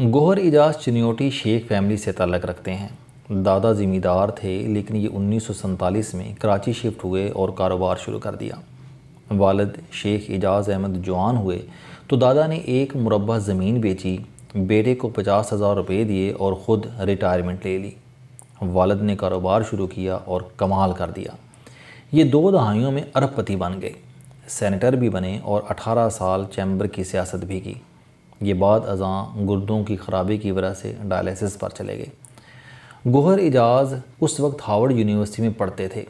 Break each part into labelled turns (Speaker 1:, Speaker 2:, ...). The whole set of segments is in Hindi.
Speaker 1: गोहर एजाज चिनियोटी शेख फैमिली से ताल्लक रखते हैं दादा ज़िम्मेदार थे लेकिन ये उन्नीस में कराची शिफ्ट हुए और कारोबार शुरू कर दिया वालद शेख एजाज अहमद जवान हुए तो दादा ने एक मुरबा ज़मीन बेची बेटे को पचास हज़ार रुपये दिए और ख़ुद रिटायरमेंट ले ली वालद ने कारोबार शुरू किया और कमाल कर दिया ये दो दहाइयों में अरबपति बन गए सेनेटर भी बने और 18 साल चैम्बर की सियासत भी की ये बाद अजा गुर्दों की ख़राबी की वजह से डायलिसिस पर चले गए गोहर एजाज उस वक्त हावर्ड यूनिवर्सिटी में पढ़ते थे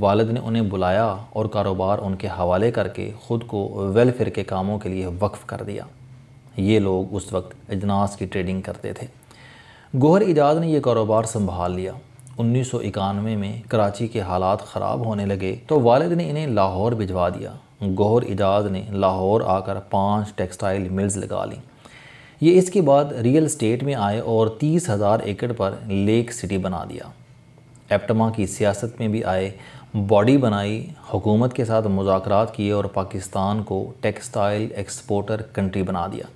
Speaker 1: वालद ने उन्हें बुलाया और कारोबार उनके हवाले करके ख़ुद को वेलफेयर के कामों के लिए वक्फ़ कर दिया ये लोग उस वक्त अजनास की ट्रेडिंग करते थे गोहर एजाज ने यह कारोबार संभाल लिया उन्नीस सौ इक्यानवे में कराची के हालात ख़राब होने लगे तो वालद ने इन्हें लाहौर भिजवा दिया गौर एजाज ने लाहौर आकर पांच टेक्सटाइल मिल्स लगा ली ये इसके बाद रियल स्टेट में आए और तीस हज़ार एकड़ पर लेक सिटी बना दिया एप्टमा की सियासत में भी आए बॉडी बनाई हुकूमत के साथ मुजाकर किए और पाकिस्तान को टेक्सटाइल एक्सपोर्टर कंट्री बना दिया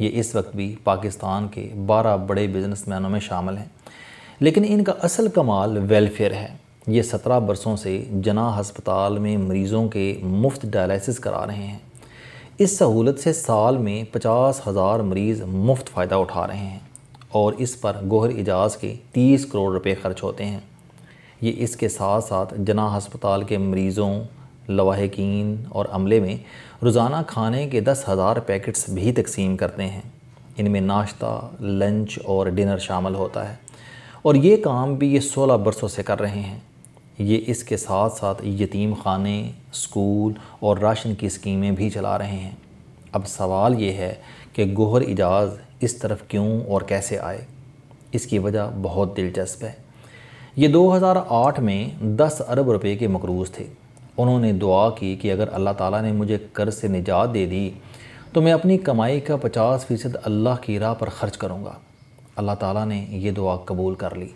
Speaker 1: ये इस वक्त भी पाकिस्तान के बारह बड़े बिजनेसमैनों में शामिल हैं लेकिन इनका असल कमाल वेलफेयर है ये सत्रह बरसों से जना हस्पताल में मरीज़ों के मुफ्त डायलिसिस करा रहे हैं इस सहूलत से साल में पचास हज़ार मरीज़ मुफ्त फ़ायदा उठा रहे हैं और इस पर गोहर एजाज के तीस करोड़ रुपए खर्च होते हैं ये इसके साथ साथ जना हस्पताल के मरीज़ों लवाहकिन और अमले में रोज़ाना खाने के दस हज़ार पैकेट्स भी तकसीम करते हैं इनमें नाश्ता लंच और डिनर शामिल होता है और ये काम भी ये सोलह बरसों से कर रहे हैं ये इसके साथ साथ यतीम खाने स्कूल और राशन की स्कीमें भी चला रहे हैं अब सवाल ये है कि गोहर इजाज़ इस तरफ क्यों और कैसे आए इसकी वजह बहुत दिलचस्प है ये 2008 में 10 अरब रुपए के मकरूज़ थे उन्होंने दुआ की कि अगर अल्लाह ताला ने मुझे कर्ज से निजात दे दी तो मैं अपनी कमाई का 50 फ़ीसद अल्लाह की राह पर ख़र्च करूँगा अल्लाह ताला ने यह दुआ कबूल कर ली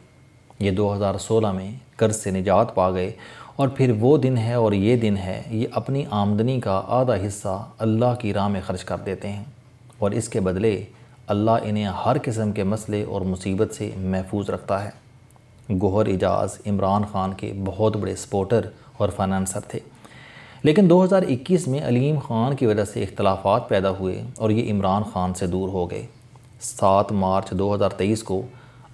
Speaker 1: ये 2016 में कर्ज से निजात पा गए और फिर वो दिन है और ये दिन है ये अपनी आमदनी का आधा हिस्सा अल्लाह की राह में खर्च कर देते हैं और इसके बदले अल्लाह इन्हें हर किस्म के मसले और मुसीबत से महफूज रखता है गोहर एजाज इमरान खान के बहुत बड़े सपोर्टर और फाइनेंसर थे लेकिन 2021 में अलीम ख़ान की वजह से इख्तलाफात पैदा हुए और ये इमरान खान से दूर हो गए सात मार्च दो को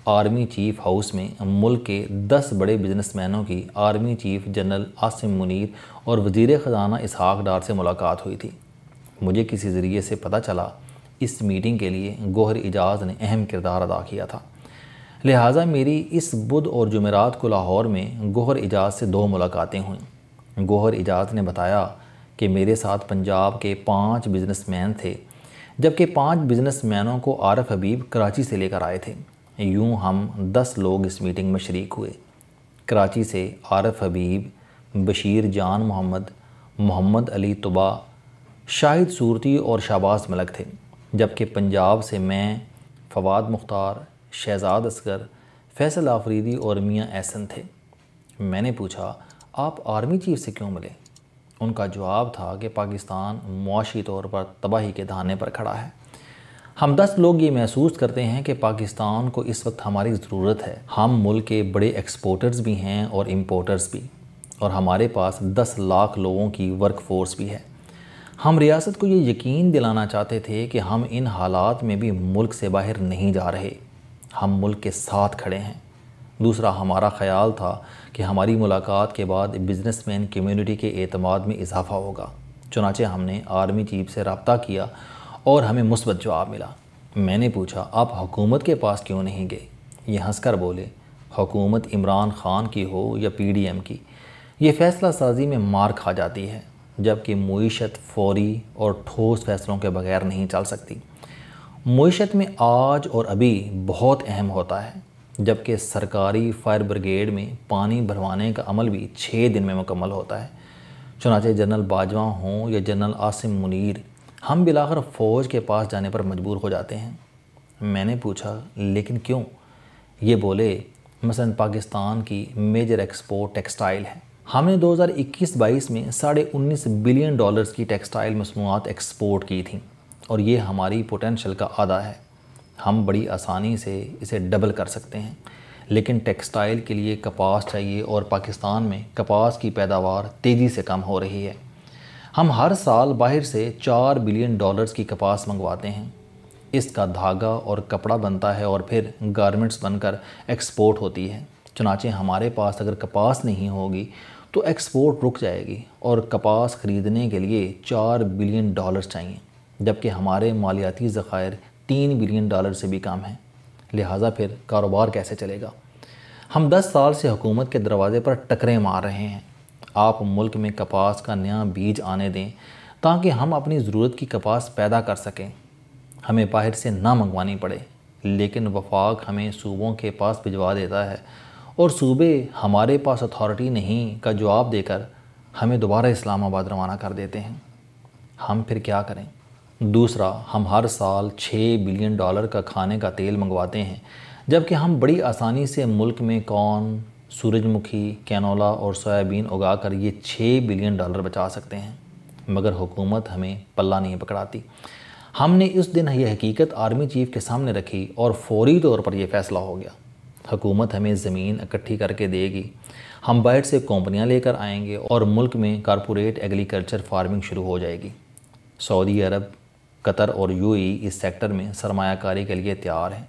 Speaker 1: आर्मी चीफ हाउस में मुल्क के दस बड़े बिजनेसमैनों की army chief general Asim Munir और वजीर ख़जाना इसहाक डार से मुलाकात हुई थी मुझे किसी ज़रिए से पता चला इस मीटिंग के लिए गोहर एजाज ने अहम किरदार अदा किया था लिहाजा मेरी इस बुध और जुमेरात को लाहौर में गोहर एजाज से दो मुलाकातें हुईं गोहर एजाज ने बताया कि मेरे साथ पंजाब के पाँच मैन थे जबकि पाँच मैनों को आरफ हबीब कराची से लेकर आए थे यूं हम दस लोग इस मीटिंग में शरीक हुए कराची से आरफ हबीब बशीर जान मोहम्मद मोहम्मद अली तुबा शाहिद सूरती और शाबाज मलक थे जबकि पंजाब से मैं फवाद मुख्तार शहजाद असगर फैसल आफरीदी और मियाँ एहसन थे मैंने पूछा आप आर्मी चीफ से क्यों मिले उनका जवाब था कि पाकिस्तान मुआशी तौर पर तबाही के दहाने पर खड़ा है हम दस लोग ये महसूस करते हैं कि पाकिस्तान को इस वक्त हमारी ज़रूरत है हम मुल्क के बड़े एक्सपोर्टर्स भी हैं और इम्पोर्टर्स भी और हमारे पास दस लाख लोगों की वर्क फोर्स भी है हम रियासत को ये यकीन दिलाना चाहते थे कि हम इन हालात में भी मुल्क से बाहर नहीं जा रहे हम मुल्क के साथ खड़े हैं दूसरा हमारा ख्याल था कि हमारी मुलाकात के बाद बिजनेसमैन कम्युनिटी के अतमाद में इजाफ़ा होगा चुनाचे हमने आर्मी चीफ से रबता किया और हमें मुस्बत जवाब मिला मैंने पूछा आप हुकूमत के पास क्यों नहीं गए ये हंसकर बोले हुकूमत इमरान ख़ान की हो या पीडीएम की ये फ़ैसला साजी में मार खा जाती है जबकि मीशत फौरी और ठोस फैसलों के बगैर नहीं चल सकती मीशत में आज और अभी बहुत अहम होता है जबकि सरकारी फायर ब्रिगेड में पानी भरवाने का अमल भी छः दिन में मुकम्मल होता है चुनाचे जनरल बाजवा हों या जनरल आसिम मुनीर हम बिलाकर फ़ौज के पास जाने पर मजबूर हो जाते हैं मैंने पूछा लेकिन क्यों ये बोले मसलन पाकिस्तान की मेजर एक्सपोर्ट टेक्सटाइल है हमने 2021-22 में साढ़े उन्नीस बिलियन डॉलर्स की टेक्सटाइल मसनूआत एक्सपोर्ट की थी और ये हमारी पोटेंशल का आधा है हम बड़ी आसानी से इसे डबल कर सकते हैं लेकिन टेक्सटाइल के लिए कपास चाहिए और पाकिस्तान में कपास की पैदावार तेज़ी से कम हो रही है हम हर साल बाहर से चार बिलियन डॉलर्स की कपास मंगवाते हैं इसका धागा और कपड़ा बनता है और फिर गारमेंट्स बनकर एक्सपोर्ट होती है चुनाचे हमारे पास अगर कपास नहीं होगी तो एक्सपोर्ट रुक जाएगी और कपास ख़रीदने के लिए चार बिलियन डॉलर्स चाहिए जबकि हमारे मालियाती ज़ख़ायर तीन बिलियन डॉलर से भी कम हैं लिहाजा फिर कारोबार कैसे चलेगा हम दस साल से हुकूमत के दरवाज़े पर टकरे मार रहे हैं आप मुल्क में कपास का नया बीज आने दें ताकि हम अपनी ज़रूरत की कपास पैदा कर सकें हमें बाहर से ना मंगवानी पड़े लेकिन वफाक हमें सूबों के पास भिजवा देता है और सूबे हमारे पास अथॉरिटी नहीं का जवाब देकर हमें दोबारा इस्लामाबाद रवाना कर देते हैं हम फिर क्या करें दूसरा हम हर साल छः बिलियन डॉलर का खाने का तेल मंगवाते हैं जबकि हम बड़ी आसानी से मुल्क में कौन सूरजमुखी कैनोला और सोयाबीन उगा कर ये छः बिलियन डॉलर बचा सकते हैं मगर हुकूमत हमें पल्ला नहीं पकड़ाती हमने इस दिन यह हकीकत आर्मी चीफ के सामने रखी और फौरी तौर पर यह फ़ैसला हो गया हुकूमत हमें ज़मीन इकट्ठी करके देगी हम बाहर से कंपनियां लेकर आएंगे और मुल्क में कारपोरेट एग्रीकल्चर फार्मिंग शुरू हो जाएगी सऊदी अरब कतर और यूएई इस सेक्टर में सरमाकारी के लिए तैयार हैं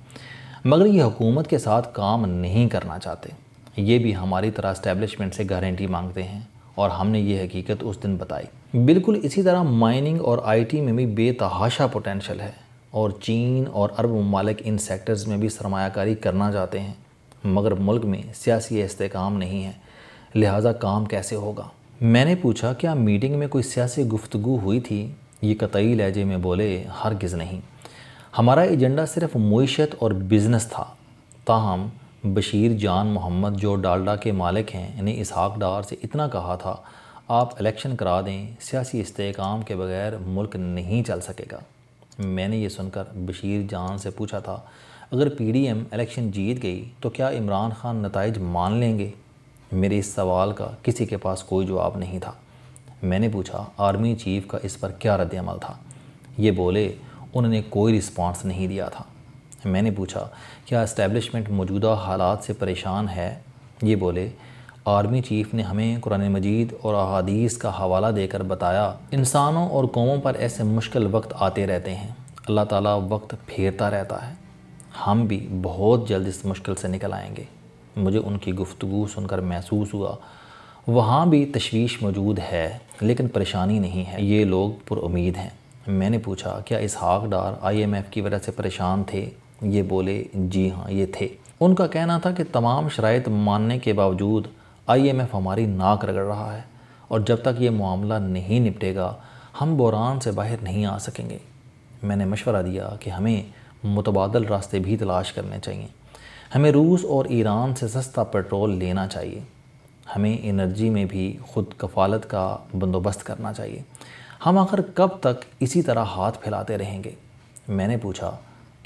Speaker 1: मगर ये हुकूमत के साथ काम नहीं करना चाहते ये भी हमारी तरह इस्टेब्लिशमेंट से गारंटी मांगते हैं और हमने ये हकीकत उस दिन बताई बिल्कुल इसी तरह माइनिंग और आईटी में भी बेतहाशा पोटेंशल है और चीन और अरब ममालिक इन सेक्टर्स में भी सरमाकारी करना चाहते हैं मगर मुल्क में सियासी इसकाम नहीं है लिहाजा काम कैसे होगा मैंने पूछा क्या मीटिंग में कोई सियासी गुफ्तु हुई थी ये कतई लहजे में बोले हरगज़ नहीं हमारा एजेंडा सिर्फ मीशत और बिज़नेस था ताहम बशीर जान मोहम्मद जो डालडा के मालिक हैं इन्हें इसहाक डार से इतना कहा था आप इलेक्शन करा दें सियासी इसकाम के बगैर मुल्क नहीं चल सकेगा मैंने ये सुनकर बशीर जान से पूछा था अगर पी डी एम इलेक्शन जीत गई तो क्या इमरान खान नतज मान लेंगे मेरे इस सवाल का किसी के पास कोई जवाब नहीं था मैंने पूछा आर्मी चीफ़ का इस पर क्या रद्दमल था ये बोले उन्होंने कोई रिस्पॉन्स नहीं दिया था मैंने पूछा क्या इस्टेबलिशमेंट मौजूदा हालात से परेशान है ये बोले आर्मी चीफ ने हमें कुरान मजीद और अदीस का हवाला देकर बताया इंसानों और कौमों पर ऐसे मुश्किल वक्त आते रहते हैं अल्लाह ताला वक्त फेरता रहता है हम भी बहुत जल्द इस मुश्किल से निकल आएंगे मुझे उनकी गुफ्तु सुनकर महसूस हुआ वहाँ भी तशवीश मौजूद है लेकिन परेशानी नहीं है ये लोग पुरुद हैं मैंने पूछा क्या इसहाक डार आई की वजह से परेशान थे ये बोले जी हाँ ये थे उनका कहना था कि तमाम शरात मानने के बावजूद आईएमएफ हमारी नाक रगड़ रहा है और जब तक ये मामला नहीं निपटेगा हम बुरान से बाहर नहीं आ सकेंगे मैंने मशवरा दिया कि हमें मुतबादल रास्ते भी तलाश करने चाहिए हमें रूस और ईरान से सस्ता पेट्रोल लेना चाहिए हमें एनर्जी में भी खुद कफालत का बंदोबस्त करना चाहिए हम आखिर कब तक इसी तरह हाथ फैलाते रहेंगे मैंने पूछा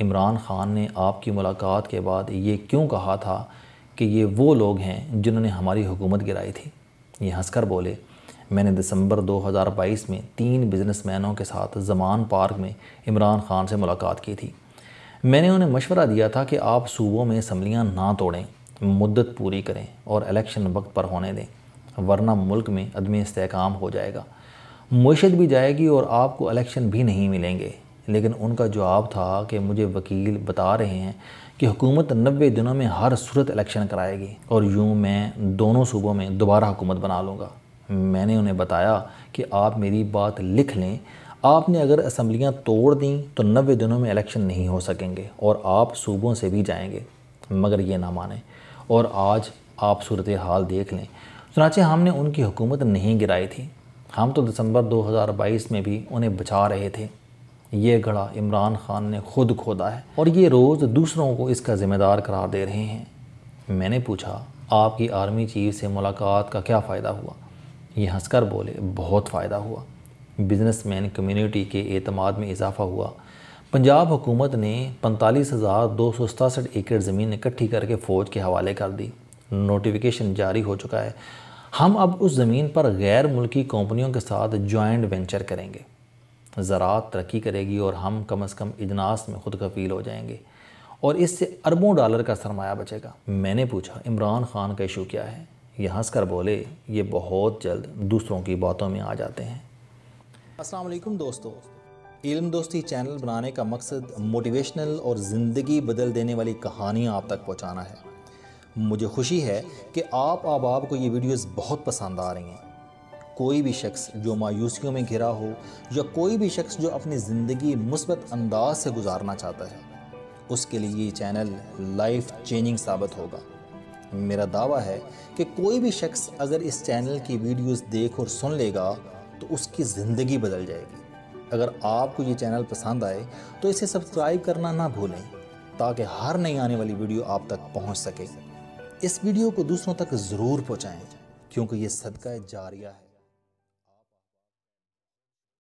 Speaker 1: इमरान ख़ान ने आपकी मुलाकात के बाद ये क्यों कहा था कि ये वो लोग हैं जिन्होंने हमारी हुकूमत गिराई थी ये हंसकर बोले मैंने दिसंबर 2022 में तीन बिजनेसमैनों के साथ जमान पार्क में इमरान ख़ान से मुलाकात की थी मैंने उन्हें मशवरा दिया था कि आप सूबों में असम्बलियाँ ना तोड़ें मुद्दत पूरी करें और इलेक्शन वक्त पर होने दें वरना मुल्क में अदम इसकाम हो जाएगा मीशत भी जाएगी और आपको इलेक्शन भी नहीं मिलेंगे लेकिन उनका जवाब था कि मुझे वकील बता रहे हैं कि हुकूमत नबे दिनों में हर सूरत इलेक्शन कराएगी और यूँ मैं दोनों सूबों में दोबारा हुकूमत बना लूँगा मैंने उन्हें बताया कि आप मेरी बात लिख लें आपने अगर असम्बलियाँ तोड़ दी तो नबे दिनों में इलेक्शन नहीं हो सकेंगे और आप सूबों से भी जाएंगे मगर ये ना माने और आज आप सूरत हाल देख लें चुनाचे हमने उनकी हुकूमत नहीं गिराई थी हम तो दिसंबर 2022 में भी उन्हें बचा रहे थे ये गढ़ा इमरान खान ने खुद खोदा है और ये रोज़ दूसरों को इसका ज़िम्मेदार करार दे रहे हैं मैंने पूछा आपकी आर्मी चीफ से मुलाकात का क्या फ़ायदा हुआ ये हंसकर बोले बहुत फ़ायदा हुआ बिजनेसमैन कम्युनिटी के अतमाद में इजाफ़ा हुआ पंजाब हुकूमत ने पैंतालीस हज़ार दो सौ सतासठ एकड़ ज़मीन इकट्ठी करके फ़ौज के हवाले कर दी नोटिफिकेशन जारी हो चुका है हम अब उस ज़मीन पर गैर मुल्की कंपनियों के साथ जॉइंट वेंचर करेंगे ज़रात तरक्की करेगी और हम कम अज़ कम इजनास में खुद कफील हो जाएंगे और इससे अरबों डॉलर का सरमाया बचेगा मैंने पूछा इमरान खान का इशू क्या है ये हंसकर बोले ये बहुत जल्द दूसरों की बातों में आ जाते हैं असलम दोस्तों इल्म दोस्ती चैनल बनाने का मकसद मोटिवेशनल और ज़िंदगी बदल देने वाली कहानियाँ आप तक पहुँचाना है मुझे खुशी है कि आप आबाब को ये वीडियोज़ बहुत पसंद आ रही हैं कोई भी शख्स जो मायूसियों में घिरा हो या कोई भी शख्स जो अपनी ज़िंदगी मुस्बत अंदाज से गुजारना चाहता है उसके लिए ये चैनल लाइफ चेंजिंग साबित होगा मेरा दावा है कि कोई भी शख्स अगर इस चैनल की वीडियोस देख और सुन लेगा तो उसकी ज़िंदगी बदल जाएगी अगर आपको ये चैनल पसंद आए तो इसे सब्सक्राइब करना ना भूलें ताकि हर नई आने वाली वीडियो आप तक पहुँच सके इस वीडियो को दूसरों तक ज़रूर पहुँचाएँ क्योंकि ये सदका जारिया है